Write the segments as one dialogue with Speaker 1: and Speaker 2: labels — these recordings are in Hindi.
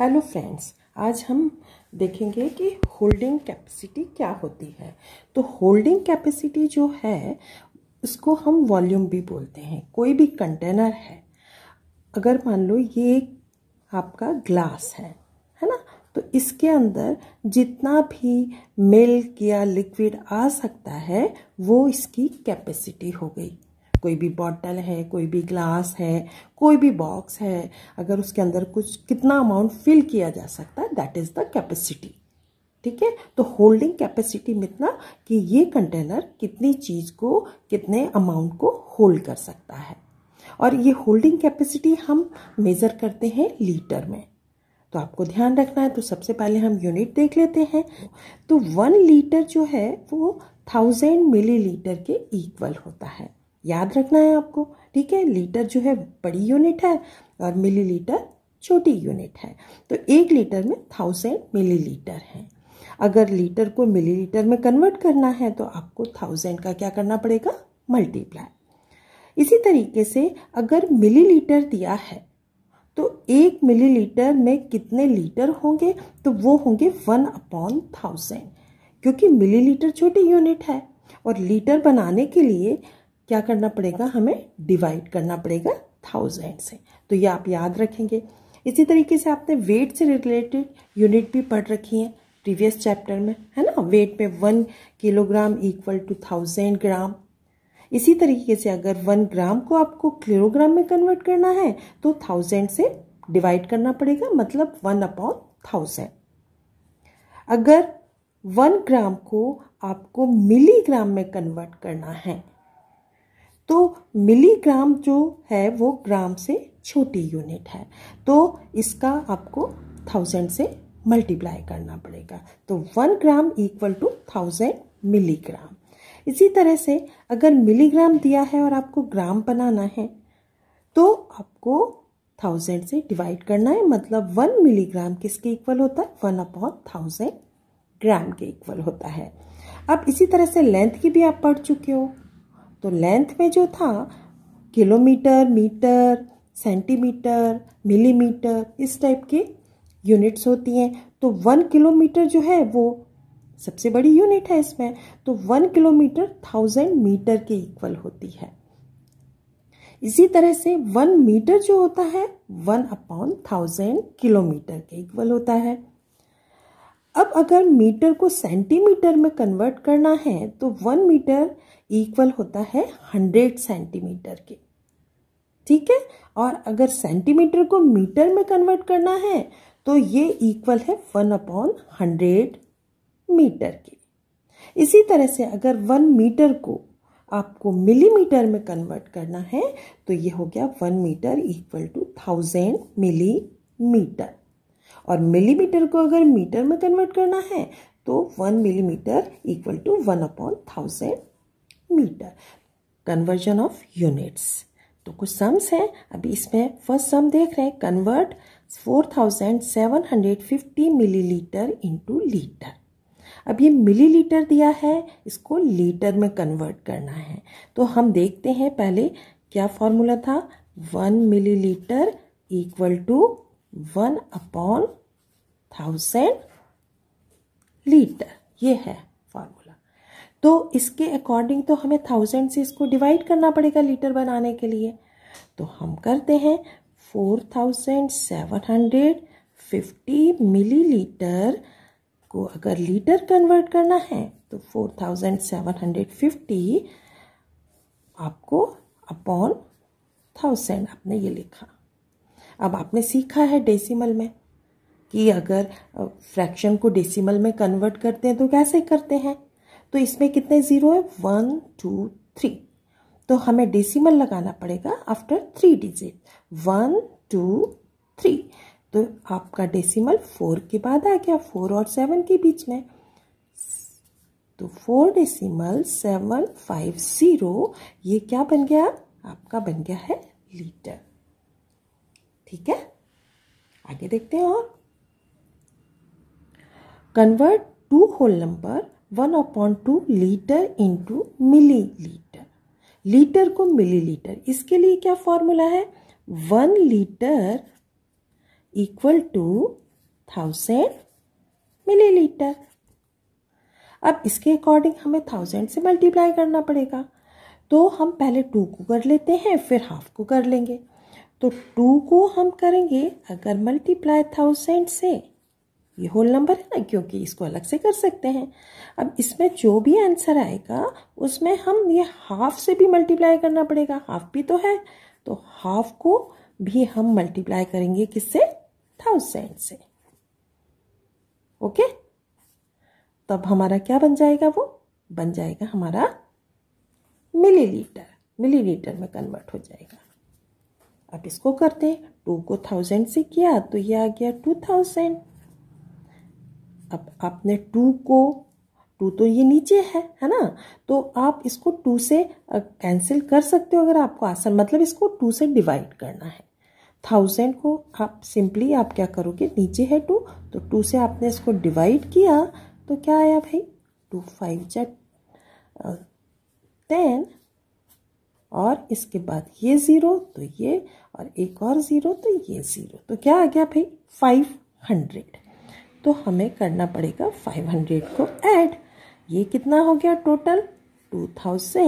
Speaker 1: हेलो फ्रेंड्स आज हम देखेंगे कि होल्डिंग कैपेसिटी क्या होती है तो होल्डिंग कैपेसिटी जो है उसको हम वॉल्यूम भी बोलते हैं कोई भी कंटेनर है अगर मान लो ये आपका ग्लास है है ना तो इसके अंदर जितना भी मिल्क या लिक्विड आ सकता है वो इसकी कैपेसिटी हो गई कोई भी बॉटल है कोई भी ग्लास है कोई भी बॉक्स है अगर उसके अंदर कुछ कितना अमाउंट फिल किया जा सकता है दैट इज़ द कैपेसिटी ठीक है तो होल्डिंग कैपेसिटी मितना कि ये कंटेनर कितनी चीज़ को कितने अमाउंट को होल्ड कर सकता है और ये होल्डिंग कैपेसिटी हम मेज़र करते हैं लीटर में तो आपको ध्यान रखना है तो सबसे पहले हम यूनिट देख लेते हैं तो वन लीटर जो है वो थाउजेंड मिलीलीटर के इक्वल होता है याद रखना है आपको ठीक है लीटर जो है बड़ी यूनिट है और मिलीलीटर छोटी यूनिट है तो एक लीटर में थाउजेंड मिलीलीटर है अगर लीटर को मिलीलीटर में कन्वर्ट करना है तो आपको थाउजेंड का क्या करना पड़ेगा मल्टीप्लाई इसी तरीके से अगर मिलीलीटर दिया है तो एक मिलीलीटर में कितने लीटर होंगे तो वो होंगे वन अपॉन थाउजेंड क्योंकि मिलीलीटर छोटी यूनिट है और लीटर बनाने के लिए क्या करना पड़ेगा हमें डिवाइड करना पड़ेगा थाउजेंड से तो ये आप याद रखेंगे इसी तरीके से आपने वेट से रिलेटेड यूनिट भी पढ़ रखी है प्रीवियस चैप्टर में है ना वेट में one kilogram equal to thousand gram इसी तरीके से अगर वन ग्राम को आपको किलोग्राम में कन्वर्ट करना है तो थाउजेंड से डिवाइड करना पड़ेगा मतलब वन अपॉन थाउजेंड अगर वन ग्राम को आपको मिलीग्राम में कन्वर्ट करना है तो मिलीग्राम जो है वो ग्राम से छोटी यूनिट है तो इसका आपको थाउजेंड से मल्टीप्लाई करना पड़ेगा तो one gram equal to thousand milligram इसी तरह से अगर मिलीग्राम दिया है और आपको ग्राम बनाना है तो आपको थाउजेंड से डिवाइड करना है मतलब वन मिलीग्राम किसके इक्वल होता है वन अपॉन थाउजेंड ग्राम के इक्वल होता है अब इसी तरह से लेंथ की भी आप पढ़ चुके हो तो लेंथ में जो था किलोमीटर मीटर सेंटीमीटर मिलीमीटर इस टाइप के यूनिट्स होती हैं तो वन किलोमीटर जो है वो सबसे बड़ी यूनिट है इसमें तो वन किलोमीटर थाउजेंड मीटर के इक्वल होती है इसी तरह से वन मीटर जो होता है वन अपॉन थाउजेंड किलोमीटर के इक्वल होता है अब अगर मीटर को सेंटीमीटर में कन्वर्ट करना है तो वन मीटर इक्वल होता है हंड्रेड सेंटीमीटर के ठीक है और अगर सेंटीमीटर को मीटर में कन्वर्ट करना है तो ये इक्वल है वन अपॉन हंड्रेड मीटर के इसी तरह से अगर वन मीटर को आपको मिलीमीटर में कन्वर्ट करना है तो ये हो गया one metre equal to thousand millimetre और मिलीमीटर को अगर मीटर में कन्वर्ट करना है तो one millimetre equal to one upon thousand metre conversion of units तो कुछ सम्स हैं अभी इसमें फर्स्ट सम देख रहे हैं कन्वर्ट 4750 मिलीलीटर इनटू लीटर अब ये मिलीलीटर दिया है इसको लीटर में कन्वर्ट करना है तो हम देखते हैं पहले क्या फॉर्मूला था one millilitre equal to one upon thousand litre ये है तो इसके अकॉर्डिंग तो हमें थाउजेंड से इसको डिवाइड करना पड़ेगा लीटर बनाने के लिए तो हम करते हैं four thousand seven hundred fifty millilitre को अगर लीटर कन्वर्ट करना है तो four thousand seven hundred fifty आपको अपॉन थाउजेंड आपने ये लिखा अब आपने सीखा है डेसिमल में कि अगर फ्रैक्शन को डेसिमल में कन्वर्ट करते हैं तो कैसे करते हैं तो इसमें कितने ज़ीरो है वन टू थ्री तो हमें डेसिमल लगाना पड़ेगा after three digit one two three तो आपका डेसिमल फोर के बाद आ गया फोर और सेवन के बीच में तो four decimal seven five zero ये क्या बन गया आपका बन गया है लीटर ठीक है आगे देखते हैं और convert to whole number one upon two litre into millilitre litre को मिली लीटर इसके लिए क्या फॉर्मूला है one litre equal to thousand millilitre अब इसके अकॉर्डिंग हमें थाउजेंड से मल्टीप्लाई करना पड़ेगा तो हम पहले टू को कर लेते हैं फिर हाफ को कर लेंगे तो टू को हम करेंगे अगर मल्टीप्लाई थाउजेंड से ये होल नंबर है ना क्योंकि इसको अलग से कर सकते हैं अब इसमें जो भी आंसर आएगा उसमें हम ये हाफ से भी मल्टीप्लाई करना पड़ेगा हाफ भी तो है तो हाफ को भी हम मल्टीप्लाई करेंगे किससे थाउजेंड से ओके तब हमारा क्या बन जाएगा वो बन जाएगा हमारा मिलीलीटर मिलीलीटर में कन्वर्ट हो जाएगा अब इसको करते हैं टू को थाउजेंड से किया तो ये आ गया टू थाउजेंड अब आपने टू को टू तो ये नीचे है है ना तो आप इसको टू से कैंसिल कर सकते हो अगर आपको आसान मतलब इसको टू से डिवाइड करना है थाउजेंड को आप सिंपली आप क्या करोगे नीचे है टू तो टू से आपने इसको डिवाइड किया तो क्या आया भाई टू फाइव जा टेन और इसके बाद ये ज़ीरो तो ये और एक और ज़ीरो तो ये ज़ीरो तो क्या आ गया भाई फाइव हंड्रेड तो हमें करना पड़ेगा 500 को ऐड ये कितना हो गया टोटल 2500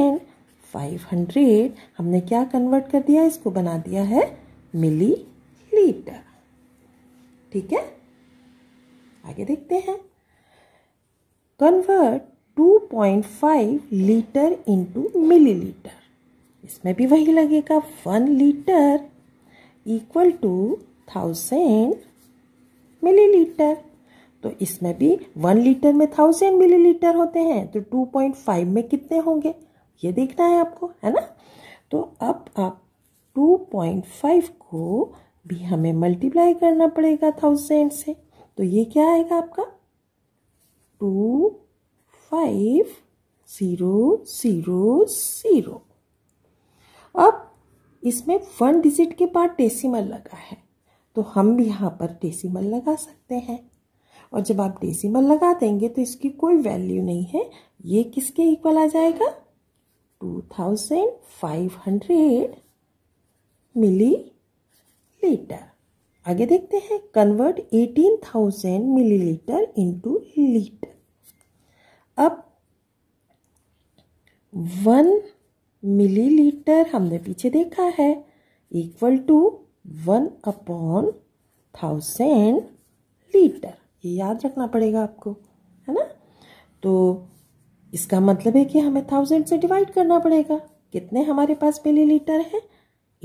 Speaker 1: हमने क्या कन्वर्ट कर दिया इसको बना दिया है मिली लीटर ठीक है आगे देखते हैं convert 2.5 litre into millilitre इसमें भी वही लगेगा one litre equal to thousand millilitre तो इसमें भी वन लीटर में थाउजेंड मिलीलीटर होते हैं तो टू पॉइंट फाइव में कितने होंगे ये देखना है आपको है ना तो अब आप टू पॉइंट फाइव को भी हमें मल्टीप्लाई करना पड़ेगा थाउजेंड से तो ये क्या आएगा आपका two five zero zero zero अब इसमें वन डिजिट के बाद डेसिमल लगा है तो हम भी यहाँ पर डेसिमल लगा सकते हैं और जब आप डेसिमल लगा देंगे तो इसकी कोई वैल्यू नहीं है ये किसके इक्वल आ जाएगा two thousand five hundred millilitre आगे देखते हैं convert eighteen thousand millilitre into litre अब वन मिली लीटर हमने पीछे देखा है equal to one upon thousand litre ये याद रखना पड़ेगा आपको है ना तो इसका मतलब है कि हमें थाउजेंड से डिवाइड करना पड़ेगा कितने हमारे पास लीटर है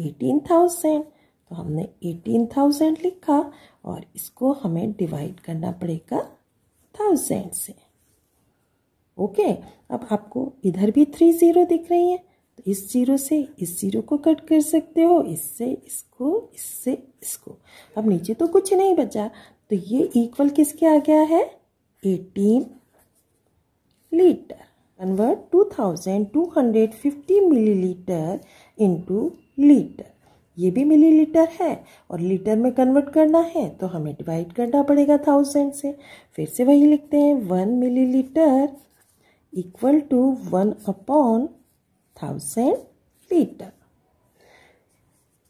Speaker 1: एटीन थाउजेंड तो हमने एटीन थाउजेंड लिखा और इसको हमें डिवाइड करना पड़ेगा थाउजेंड से ओके अब आपको इधर भी थ्री ज़ीरो दिख रही है तो इस ज़ीरो से इस ज़ीरो को कट कर सकते हो इससे इसको इससे इसको अब नीचे तो कुछ नहीं बचा तो ये इक्वल किसके आ गया है 18 litre convert 2250 millilitre into litre ये भी मिलीलीटर है और लीटर में कन्वर्ट करना है तो हमें डिवाइड करना पड़ेगा थाउजेंड से फिर से वही लिखते हैं one millilitre equal to one upon thousand litre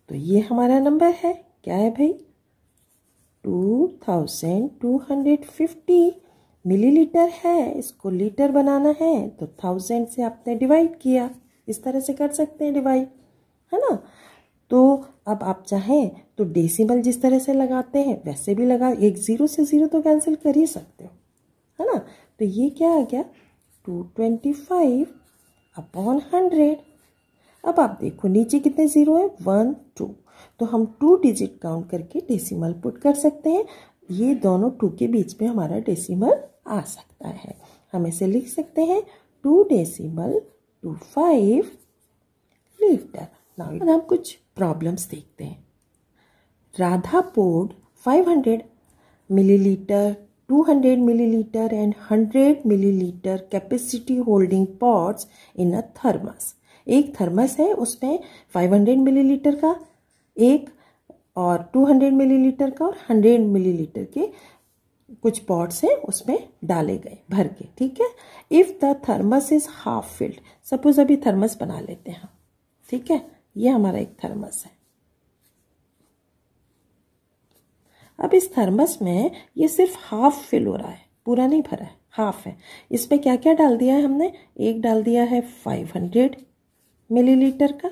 Speaker 1: तो ये हमारा नंबर है क्या है भाई 2250 मिलीलीटर है इसको लीटर बनाना है तो थाउजेंड से आपने डिवाइड किया इस तरह से कर सकते हैं डिवाइड है ना तो अब आप चाहें तो डेसिमल जिस तरह से लगाते हैं वैसे भी लगा एक ज़ीरो से ज़ीरो तो कैंसिल कर ही सकते हो है ना तो ये क्या आ गया two twenty five upon hundred अब आप देखो नीचे कितने ज़ीरो है वन टू तो हम टू डिजिट काउंट करके डेसिमल पुट कर सकते हैं ये दोनों टू के बीच में हमारा डेसिमल आ सकता है हम इसे लिख सकते हैं two decimal two five litre now अब हम कुछ प्रॉब्लम्स देखते हैं Radha poured 500 millilitre 200 millilitre and 100 millilitre capacity holding pots in a thermos एक थर्मस है उसमें 500 मिलीलीटर का एक और 200 मिलीलीटर का और 100 मिलीलीटर के कुछ पॉट्स हैं उसमें डाले गए भर के ठीक है if the thermos is half filled suppose अभी थर्मस बना लेते हैं ठीक है ये हमारा एक थर्मस है अब इस थर्मस में ये सिर्फ हाफ फिल हो रहा है पूरा नहीं भरा है हाफ है इसमें क्या क्या डाल दिया है हमने एक डाल दिया है 500 मिलीलीटर का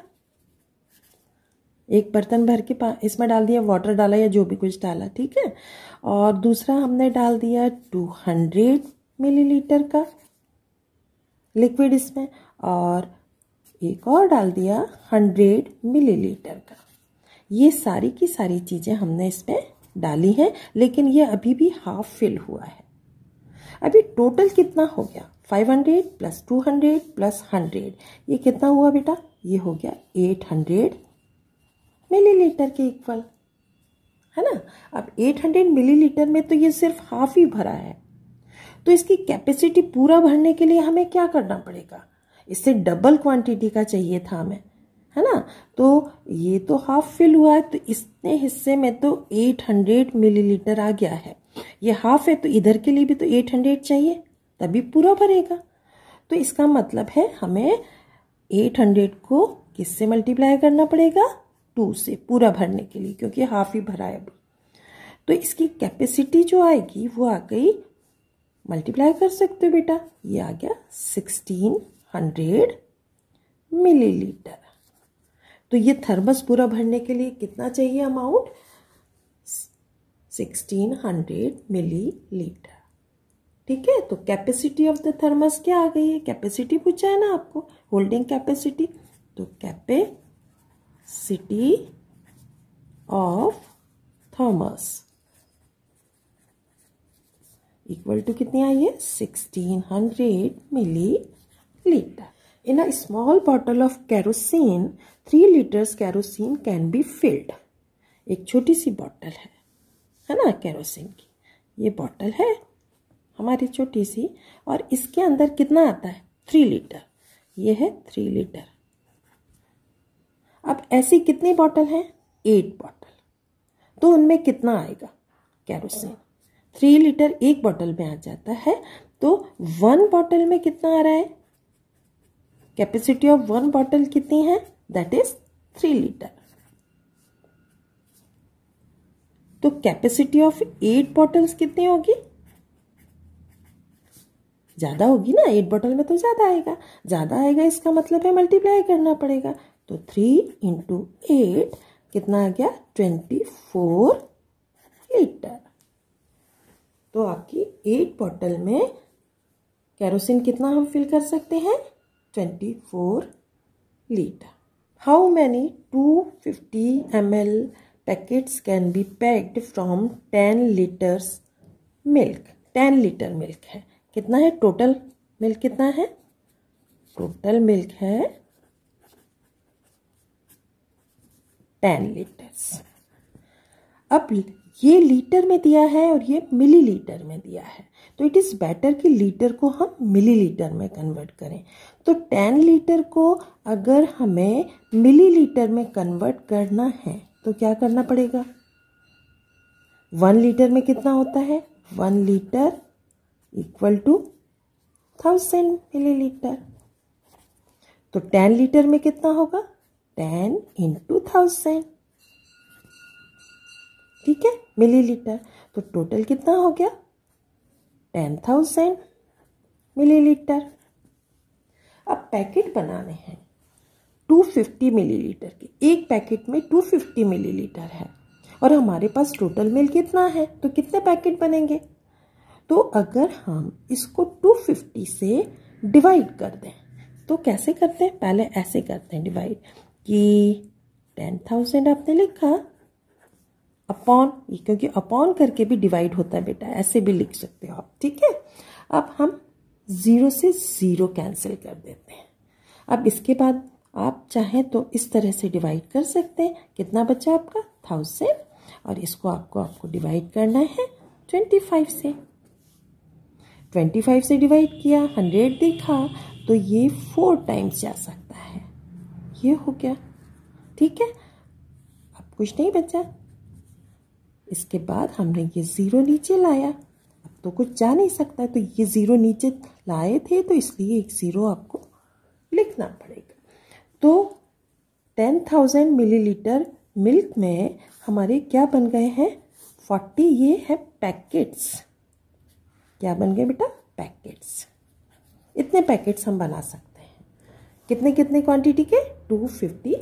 Speaker 1: एक बर्तन भर के इसमें डाल दिया वाटर डाला या जो भी कुछ डाला ठीक है और दूसरा हमने डाल दिया 200 मिलीलीटर का लिक्विड इसमें और एक और डाल दिया 100 मिलीलीटर का ये सारी की सारी चीज़ें हमने इसमें डाली हैं लेकिन ये अभी भी हाफ फिल हुआ है अभी टोटल कितना हो गया 500 प्लस 200 प्लस 100 ये कितना हुआ बेटा ये हो गया 800 मिलीलीटर के इक्वल है ना अब 800 मिलीलीटर में तो ये सिर्फ हाफ ही भरा है तो इसकी कैपेसिटी पूरा भरने के लिए हमें क्या करना पड़ेगा इससे डबल क्वांटिटी का चाहिए था हमें है ना तो ये तो हाफ फिल हुआ है तो इसने हिस्से में तो 800 मिलीलीटर आ गया है ये हाफ है तो इधर के लिए भी तो 800 चाहिए तभी पूरा भरेगा तो इसका मतलब है हमें 800 को किससे मल्टीप्लाई करना पड़ेगा टू से पूरा भरने के लिए क्योंकि हाफ ही भरा है अभी तो इसकी कैपेसिटी जो आएगी वो आ गई मल्टीप्लाई कर सकते हो बेटा ये आ गया सिक्सटीन हंड्रेड मिली तो ये थर्मस पूरा भरने के लिए कितना चाहिए अमाउंट सिक्सटीन हंड्रेड मिली ठीक है तो कैपेसिटी ऑफ द थर्मस क्या आ गई है कैपेसिटी पूछा है ना आपको होल्डिंग कैपेसिटी तो capacity city of thermos equal to कितनी आई है sixteen hundred millilitre in a small bottle of kerosene three litres kerosene can be filled एक छोटी सी बॉटल है है ना कैरोसिन की ये बॉटल है हमारी छोटी सी और इसके अंदर कितना आता है थ्री लीटर ये है थ्री लीटर अब ऐसी कितनी बॉटल है एट बॉटल तो उनमें कितना आएगा कैरोसिन थ्री लीटर एक बॉटल में आ जाता है तो वन बॉटल में कितना आ रहा है कैपेसिटी ऑफ वन बॉटल कितनी है दैट इज थ्री लीटर तो कैपेसिटी ऑफ एट बॉटल्स कितनी होगी ज़्यादा होगी ना एट बॉटल में तो ज़्यादा आएगा ज़्यादा आएगा इसका मतलब है मल्टीप्लाई करना पड़ेगा तो थ्री इंटू एट कितना आ गया ट्वेंटी फोर लीटर तो आपकी एट बॉटल में कैरोसिन कितना हम फिल कर सकते हैं twenty four litre how many two fifty M L packets can be packed from ten litres milk ten litre milk है कितना है टोटल मिल्क कितना है टोटल मिल्क है टेन लीटर्स अब ये लीटर में दिया है और ये मिलीलीटर में दिया है तो इट इज़ बेटर कि लीटर को हम मिलीलीटर में कन्वर्ट करें तो टेन लीटर को अगर हमें मिलीलीटर में कन्वर्ट करना है तो क्या करना पड़ेगा वन लीटर में कितना होता है one litre equal to thousand millilitre तो टेन लीटर में कितना होगा टेन इंटू थाउजेंड ठीक है मिलीलीटर तो टोटल कितना हो गया टेन थाउजेंड मिलीलीटर अब पैकेट बनाने हैं 250 मिलीलीटर के एक पैकेट में 250 मिलीलीटर है और हमारे पास टोटल मिल कितना है तो कितने पैकेट बनेंगे तो अगर हम इसको 250 से डिवाइड कर दें तो कैसे करते हैं पहले ऐसे करते हैं डिवाइड कि टेन थाउजेंड आपने लिखा अपॉन ये क्योंकि अपॉन करके भी डिवाइड होता है बेटा ऐसे भी लिख सकते हो आप ठीक है अब हम ज़ीरो से ज़ीरो कैंसिल कर देते हैं अब इसके बाद आप चाहें तो इस तरह से डिवाइड कर सकते हैं कितना बचा आपका थाउजेंड और इसको आपको आपको डिवाइड करना है ट्वेंटी फाइव से ट्वेंटी फाइव से डिवाइड किया हंड्रेड देखा तो ये फोर टाइम्स जा सकता ये हो गया ठीक है अब कुछ नहीं बचा इसके बाद हमने ये ज़ीरो नीचे लाया अब तो कुछ जा नहीं सकता तो ये ज़ीरो नीचे लाए थे तो इसलिए एक ज़ीरो आपको लिखना पड़ेगा तो टेन थाउजेंड मिलीलीटर मिल्क में हमारे क्या बन गए हैं फोर्टी ये है पैकेट्स क्या बन गए बेटा पैकेट्स इतने पैकेट्स हम बना सकते कितने कितने क्वांटिटी के 250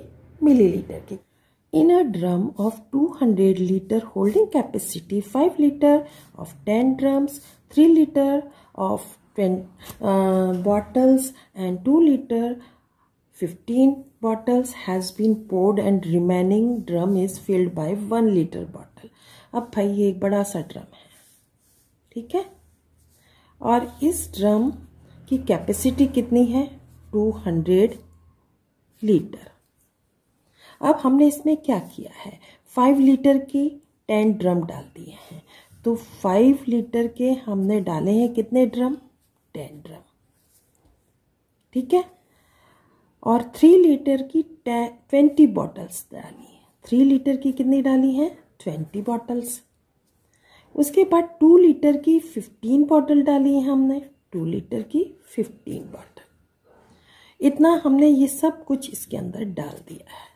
Speaker 1: मिलीलीटर के in a drum of 200 litre holding capacity 5 litre of 10 drums 3 litre of 20 bottles and 2 litre 15 bottles has been poured and remaining drum is filled by 1 litre bottle अब भाई ये एक बड़ा सा ड्रम है ठीक है और इस ड्रम की कैपेसिटी कितनी है 200 लीटर अब हमने इसमें क्या किया है फाइव लीटर की टेन ड्रम डाल दिए हैं तो फाइव लीटर के हमने डाले हैं कितने ड्रम टेन ड्रम ठीक है और थ्री लीटर की ट्वेंटी बॉटल्स डाली है थ्री लीटर की कितनी डाली है ट्वेंटी बॉटल्स उसके बाद टू लीटर की फिफ्टीन बॉटल डाली है हमने टू लीटर की फिफ्टीन बॉटल इतना हमने ये सब कुछ इसके अंदर डाल दिया है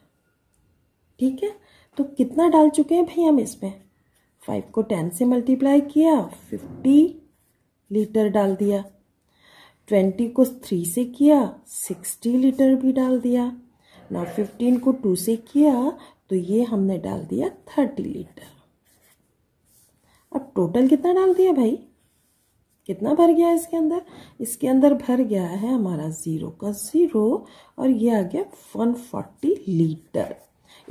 Speaker 1: ठीक है तो कितना डाल चुके हैं भाई हम इसमें फाइव को टेन से मल्टीप्लाई किया फिफ्टी लीटर डाल दिया ट्वेंटी को थ्री से किया सिक्सटी लीटर भी डाल दिया ना फिफ्टीन को टू से किया तो ये हमने डाल दिया थर्टी लीटर अब टोटल कितना डाल दिया भाई कितना भर गया है इसके अंदर इसके अंदर भर गया है हमारा ज़ीरो का ज़ीरो और ये आ गया वन फोर्टी लीटर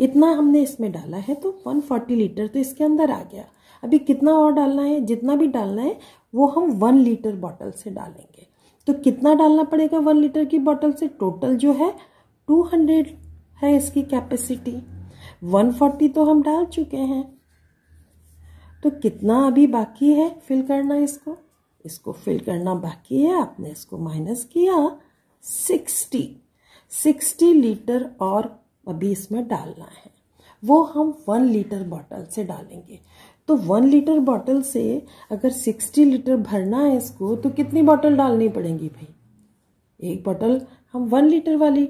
Speaker 1: इतना हमने इसमें डाला है तो वन फोर्टी लीटर तो इसके अंदर आ गया अभी कितना और डालना है जितना भी डालना है वो हम वन लीटर बॉटल से डालेंगे तो कितना डालना पड़ेगा वन लीटर की बॉटल से टोटल जो है टू हंड्रेड है इसकी कैपेसिटी वन फोर्टी तो हम डाल चुके हैं तो कितना अभी बाकी है फिल करना इसको इसको फिल करना बाकी है आपने इसको माइनस किया सिक्सटी सिक्सटी लीटर और अभी इसमें डालना है वो हम वन लीटर बॉटल से डालेंगे तो वन लीटर बॉटल से अगर सिक्सटी लीटर भरना है इसको तो कितनी बॉटल डालनी पड़ेंगी भाई एक बॉटल हम वन लीटर वाली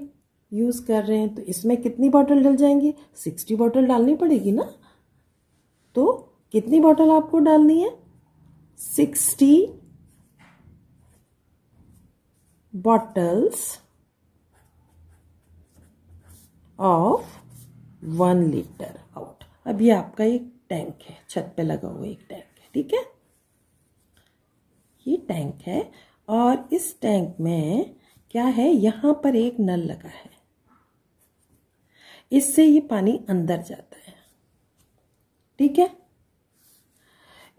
Speaker 1: यूज़ कर रहे हैं तो इसमें कितनी बॉटल डल जाएंगी सिक्सटी बॉटल डालनी पड़ेगी ना तो कितनी बॉटल आपको डालनी है sixty bottles of one litre out अब ये आपका एक टैंक है छत पे लगा हुआ एक टैंक है ठीक है ये टैंक है और इस टैंक में क्या है यहां पर एक नल लगा है इससे ये पानी अंदर जाता है ठीक है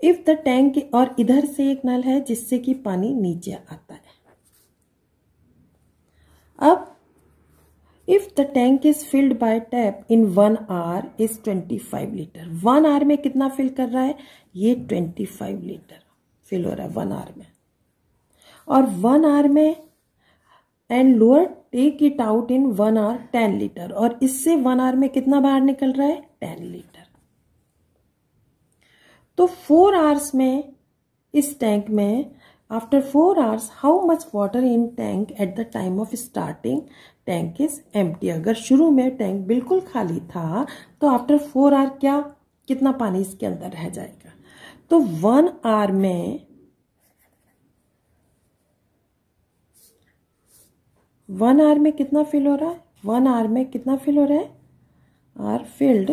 Speaker 1: इफ द टैंक और इधर से एक नल है जिससे कि पानी नीचे आता है अब if the tank is filled by tap in one hour is twenty five litre one hour में कितना फिल कर रहा है ये ट्वेंटी फाइव लीटर फिल हो रहा है वन आर में और वन आर में and lower take it out in one hour ten litre और इससे वन आवर में कितना बाहर निकल रहा है टेन लीटर तो फोर आवर्स में इस टैंक में After 4 hours, how much water in tank at the time of starting? Tank is empty. अगर शुरू में tank बिल्कुल खाली था तो after 4 hour क्या कितना पानी इसके अंदर रह जाएगा तो 1 hour में वन आर में कितना फिल हो रहा है वन आर में कितना फिल हो रहा है hour filled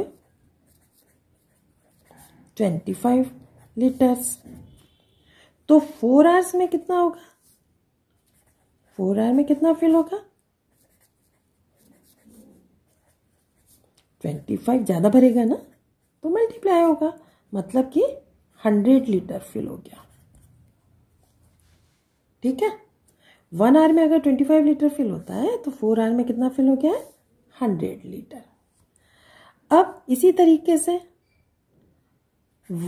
Speaker 1: twenty five litres तो फोर आवर्स में कितना होगा फोर आवर में कितना फिल होगा ट्वेंटी फाइव ज़्यादा भरेगा ना तो मल्टीप्लाई होगा मतलब कि हंड्रेड लीटर फिल हो गया ठीक है वन आवर में अगर ट्वेंटी फाइव लीटर फिल होता है तो फोर आवर में कितना फिल हो गया है हंड्रेड लीटर अब इसी तरीके से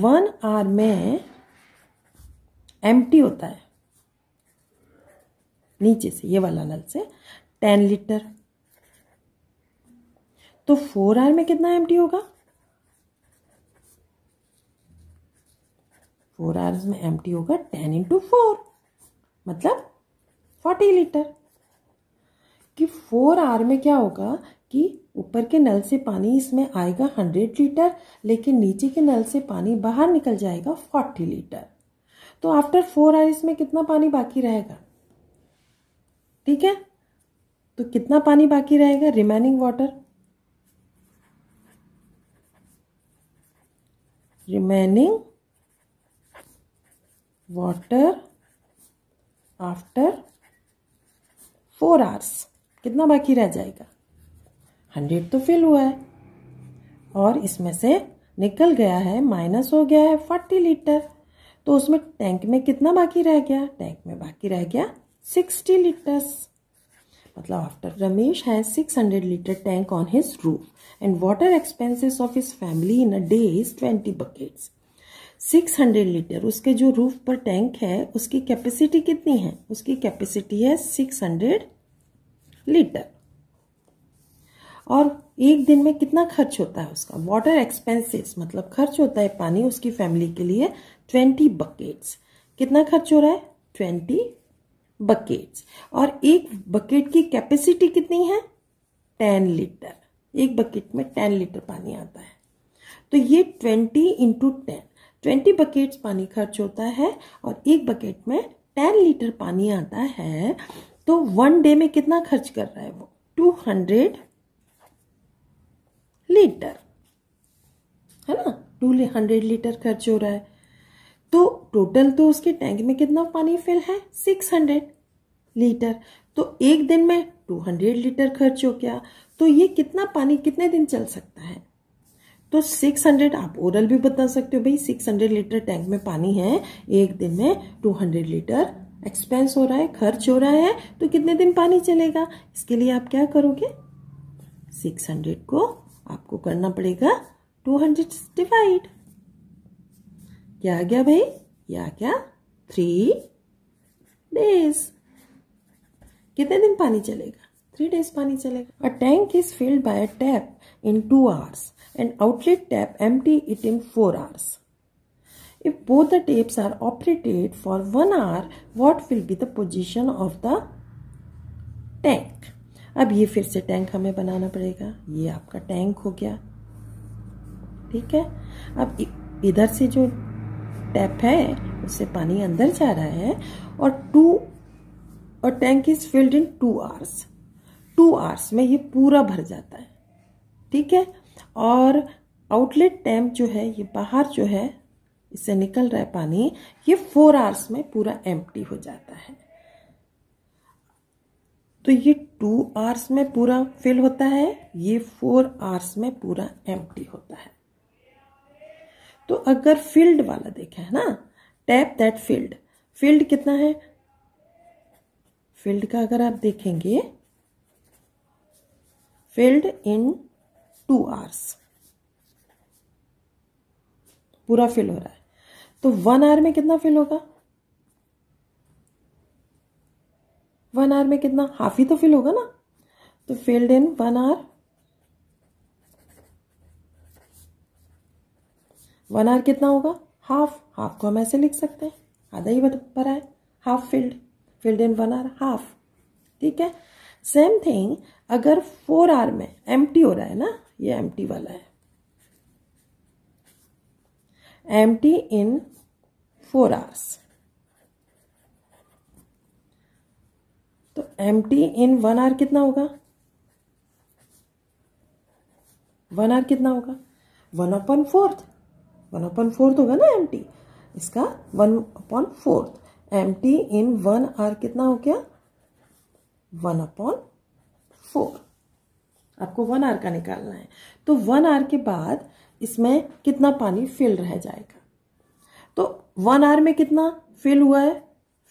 Speaker 1: वन आवर में एम्प्टी होता है नीचे से ये वाला नल से टेन लीटर तो फोर आर में कितना एम्प्टी होगा फोर आर में एम्प्टी होगा टेन इंटू फोर मतलब फोर्टी लीटर कि फोर आर में क्या होगा कि ऊपर के नल से पानी इसमें आएगा हंड्रेड लीटर लेकिन नीचे के नल से पानी बाहर निकल जाएगा फोर्टी लीटर तो आफ्टर फोर आवर्स में कितना पानी बाकी रहेगा ठीक है तो कितना पानी बाकी रहेगा remaining water remaining water after four hours कितना बाकी रह जाएगा हंड्रेड तो फिल हुआ है और इसमें से निकल गया है माइनस हो गया है फोर्टी लीटर तो उसमें टैंक में कितना बाकी रह गया टैंक में बाकी रह गया सिक्सटी लीटर्स मतलब after Ramesh has six hundred litre tank on his roof and water expenses of his family in a day is twenty buckets six hundred litre उसके जो रूफ पर टैंक है उसकी कैपेसिटी कितनी है उसकी कैपेसिटी है सिक्स हंड्रेड लीटर और एक दिन में कितना खर्च होता है उसका वाटर एक्सपेंसेस मतलब खर्च होता है पानी उसकी फैमिली के लिए ट्वेंटी बकेट्स कितना खर्च हो रहा है ट्वेंटी बकेट्स और एक बकेट की कैपेसिटी कितनी है टेन लीटर एक बकेट में टेन लीटर पानी आता है तो ये twenty into ten twenty buckets पानी खर्च होता है और एक बकेट में टेन लीटर पानी आता है तो वन डे में कितना खर्च कर रहा है वो टू हंड्रेड लीटर है ना टू हंड्रेड लीटर खर्च हो रहा है तो टोटल तो उसके टैंक में कितना पानी फिल है सिक्स हंड्रेड लीटर तो एक दिन में टू हंड्रेड लीटर खर्च हो गया तो ये कितना पानी कितने दिन चल सकता है तो 600 आप ओरल भी बता सकते हो भाई 600 लीटर टैंक में पानी है एक दिन में 200 लीटर एक्सपेंस हो रहा है खर्च हो रहा है तो कितने दिन पानी चलेगा इसके लिए आप क्या करोगे 600 को आपको करना पड़ेगा टू हंड्रेड डिवाइड क्या आ गया भाई या क्या थ्री डेज कितने दिन पानी चलेगा थ्री डेज पानी चलेगा a tank is filled by a tap in two hours and outlet tap एम it in four hours if both the taps are operated for one hour what will be the position of the tank अब ये फिर से टैंक हमें बनाना पड़ेगा ये आपका टैंक हो गया ठीक है अब इधर से जो टैप है उससे पानी अंदर जा रहा है और टू और tank is filled in two hours two hours में ये पूरा भर जाता है ठीक है और आउटलेट टैंप जो है ये बाहर जो है इससे निकल रहा है पानी ये फोर आवर्स में पूरा एम्प्टी हो जाता है तो ये टू आवर्स में पूरा फिल होता है ये फोर आवर्स में पूरा एम होता है तो अगर फील्ड वाला देखा है ना टैप दैट फील्ड फील्ड कितना है फील्ड का अगर आप देखेंगे फील्ड इन टू आवर्स पूरा फिल हो रहा है तो वन आवर में कितना फिल होगा वन आवर में कितना हाफ ही तो फिल होगा ना तो filled in one hour one hour कितना होगा हाफ हाफ को हम ऐसे लिख सकते हैं आधा ही भरा है half filled filled in one hour half ठीक है सेम थिंग अगर फोर आर में एम हो रहा है ना ये एम वाला है एम इन फोर आर्स तो empty in one hour कितना होगा वन आर कितना होगा one upon fourth one upon fourth होगा ना एम टी इसका one upon fourth empty in one hour कितना हो गया वन अपॉन फोर आपको वन आर का निकालना है तो वन आर के बाद इसमें कितना पानी फिल रह जाएगा तो वन आर में कितना फिल हुआ है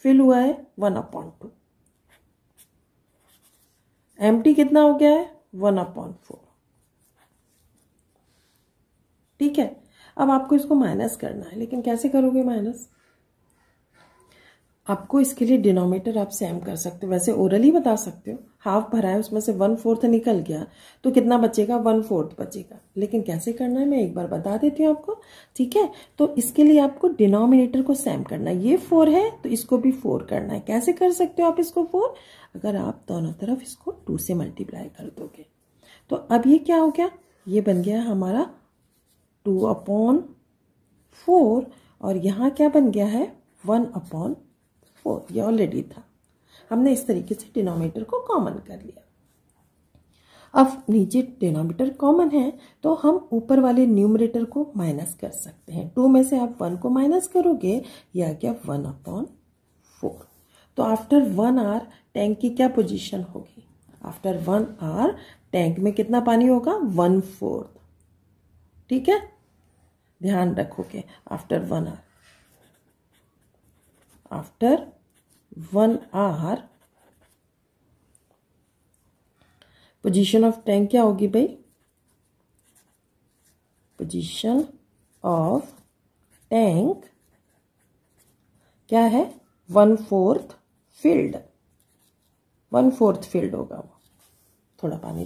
Speaker 1: फिल हुआ है one upon two empty कितना हो गया है वन अपॉन फोर ठीक है अब आपको इसको माइनस करना है लेकिन कैसे करोगे माइनस आपको इसके लिए डिनोमीटर आप सेम कर सकते हो वैसे ओरली बता सकते हो हाफ भरा है उसमें से वन फोर्थ निकल गया तो कितना बचेगा वन फोर्थ बचेगा लेकिन कैसे करना है मैं एक बार बता देती हूँ आपको ठीक है तो इसके लिए आपको डिनोमिनेटर को सेम करना है ये फोर है तो इसको भी फोर करना है कैसे कर सकते हो आप इसको फोर अगर आप दोनों तरफ इसको टू से मल्टीप्लाई कर दोगे तो अब ये क्या हो गया ये बन गया हमारा टू अपॉन फोर और यहाँ क्या बन गया है वन अपॉन फोर ये ऑलरेडी था हमने इस तरीके से डिनोमीटर को कॉमन कर लिया अब नीचे डिनोमीटर कॉमन है तो हम ऊपर वाले न्यूमरेटर को माइनस कर सकते हैं टू में से आप वन को माइनस करोगे या क्या वन अपॉन फोर तो आफ्टर वन आवर टैंक की क्या पोजीशन होगी आफ्टर वन आवर टैंक में कितना पानी होगा वन फोर्थ ठीक है ध्यान रखोगे after one hour after 1 hour position of tank क्या होगी भाई पोजीशन ऑफ टैंक क्या है one fourth filled one fourth filled होगा वो थोड़ा पानी